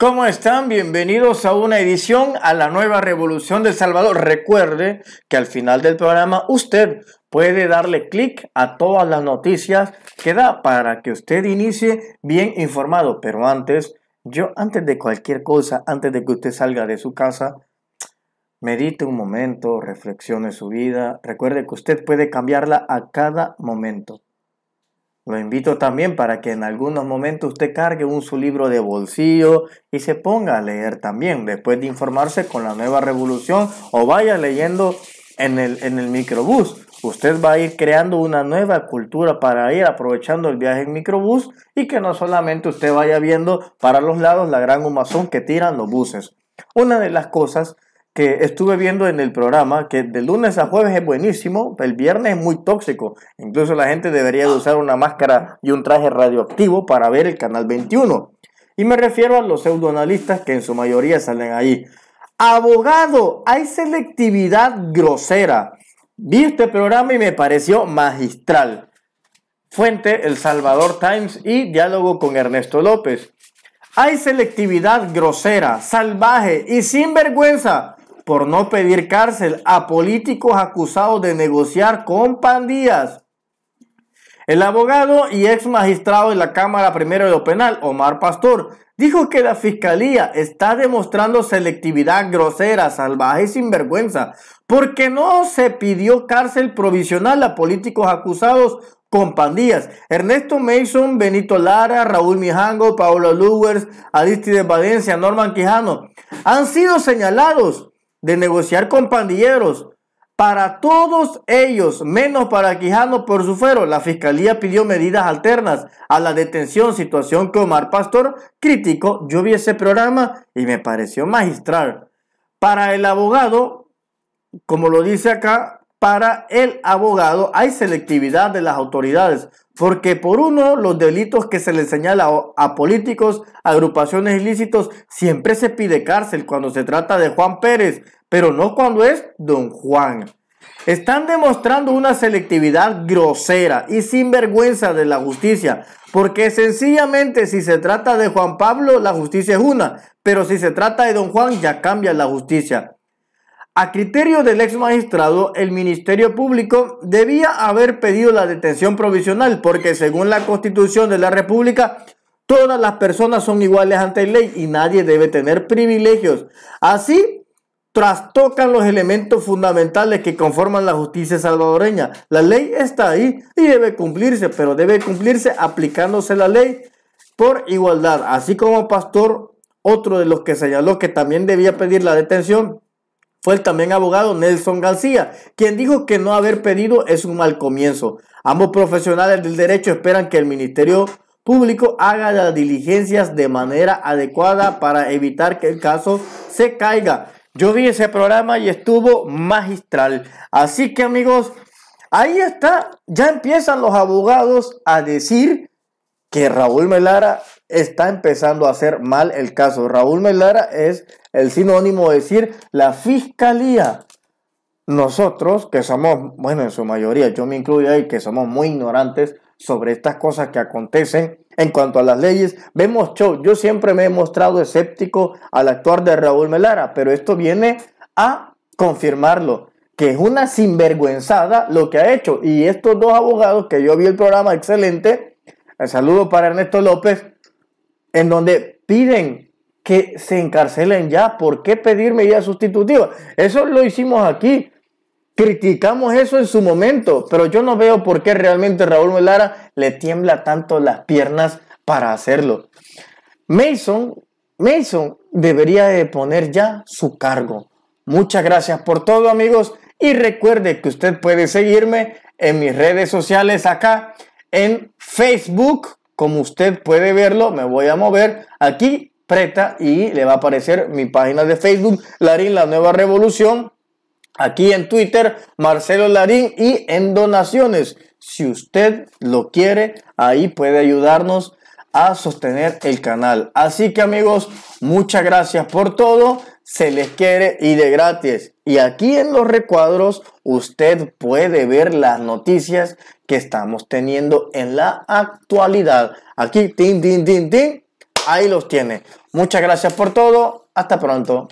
¿Cómo están? Bienvenidos a una edición a la nueva revolución de Salvador. Recuerde que al final del programa usted puede darle clic a todas las noticias que da para que usted inicie bien informado. Pero antes, yo antes de cualquier cosa, antes de que usted salga de su casa, medite un momento, reflexione su vida. Recuerde que usted puede cambiarla a cada momento. Lo invito también para que en algunos momentos usted cargue un su libro de bolsillo y se ponga a leer también después de informarse con la nueva revolución o vaya leyendo en el, en el microbús. Usted va a ir creando una nueva cultura para ir aprovechando el viaje en microbús y que no solamente usted vaya viendo para los lados la gran humazón que tiran los buses. Una de las cosas que estuve viendo en el programa, que de lunes a jueves es buenísimo, el viernes es muy tóxico. Incluso la gente debería de usar una máscara y un traje radioactivo para ver el canal 21. Y me refiero a los pseudoanalistas que en su mayoría salen ahí. Abogado, hay selectividad grosera. Vi este programa y me pareció magistral. Fuente El Salvador Times y diálogo con Ernesto López. Hay selectividad grosera, salvaje y sin vergüenza por no pedir cárcel a políticos acusados de negociar con pandillas. El abogado y ex magistrado de la Cámara Primero de lo Penal, Omar Pastor, dijo que la Fiscalía está demostrando selectividad grosera, salvaje y sinvergüenza, porque no se pidió cárcel provisional a políticos acusados con pandillas. Ernesto Mason, Benito Lara, Raúl Mijango, Paolo Adisti de Valencia, Norman Quijano, han sido señalados de negociar con pandilleros. Para todos ellos, menos para Quijano por su fuero, la fiscalía pidió medidas alternas a la detención, situación que Omar Pastor criticó. Yo vi ese programa y me pareció magistral. Para el abogado, como lo dice acá, para el abogado hay selectividad de las autoridades. Porque por uno, los delitos que se le señala a políticos, agrupaciones ilícitos, siempre se pide cárcel cuando se trata de Juan Pérez, pero no cuando es don Juan. Están demostrando una selectividad grosera y sinvergüenza de la justicia, porque sencillamente si se trata de Juan Pablo, la justicia es una, pero si se trata de don Juan, ya cambia la justicia. A criterio del ex magistrado, el Ministerio Público debía haber pedido la detención provisional porque según la Constitución de la República, todas las personas son iguales ante la ley y nadie debe tener privilegios. Así, trastocan los elementos fundamentales que conforman la justicia salvadoreña. La ley está ahí y debe cumplirse, pero debe cumplirse aplicándose la ley por igualdad. Así como Pastor, otro de los que señaló que también debía pedir la detención fue el también abogado Nelson García, quien dijo que no haber pedido es un mal comienzo. Ambos profesionales del derecho esperan que el Ministerio Público haga las diligencias de manera adecuada para evitar que el caso se caiga. Yo vi ese programa y estuvo magistral. Así que amigos, ahí está, ya empiezan los abogados a decir que Raúl Melara está empezando a hacer mal el caso. Raúl Melara es el sinónimo de decir la fiscalía. Nosotros, que somos, bueno, en su mayoría, yo me incluyo ahí, que somos muy ignorantes sobre estas cosas que acontecen en cuanto a las leyes, vemos show. Yo siempre me he mostrado escéptico al actuar de Raúl Melara, pero esto viene a confirmarlo que es una sinvergüenzada lo que ha hecho. Y estos dos abogados que yo vi el programa excelente, el saludo para Ernesto López en donde piden que se encarcelen ya. ¿Por qué pedir medidas sustitutivas? Eso lo hicimos aquí. Criticamos eso en su momento, pero yo no veo por qué realmente Raúl Melara le tiembla tanto las piernas para hacerlo. Mason, Mason debería de poner ya su cargo. Muchas gracias por todo amigos y recuerde que usted puede seguirme en mis redes sociales acá en Facebook, como usted puede verlo, me voy a mover aquí, preta, y le va a aparecer mi página de Facebook, Larín La Nueva Revolución. Aquí en Twitter, Marcelo Larín y en donaciones. Si usted lo quiere, ahí puede ayudarnos a sostener el canal. Así que amigos, muchas gracias por todo se les quiere y de gratis. Y aquí en los recuadros usted puede ver las noticias que estamos teniendo en la actualidad. Aquí, tin, tin, tin, tin, ahí los tiene. Muchas gracias por todo. Hasta pronto.